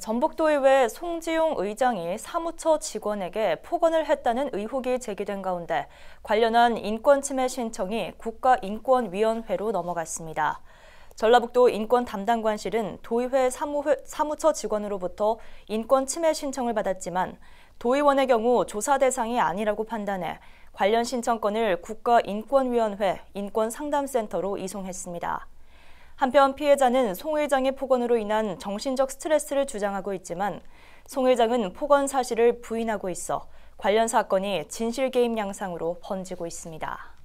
전북도의회 송지용 의장이 사무처 직원에게 폭언을 했다는 의혹이 제기된 가운데 관련한 인권침해 신청이 국가인권위원회로 넘어갔습니다. 전라북도 인권담당관실은 도의회 사무회, 사무처 직원으로부터 인권침해 신청을 받았지만 도의원의 경우 조사 대상이 아니라고 판단해 관련 신청건을 국가인권위원회 인권상담센터로 이송했습니다. 한편 피해자는 송 회장의 폭언으로 인한 정신적 스트레스를 주장하고 있지만 송 회장은 폭언 사실을 부인하고 있어 관련 사건이 진실게임 양상으로 번지고 있습니다.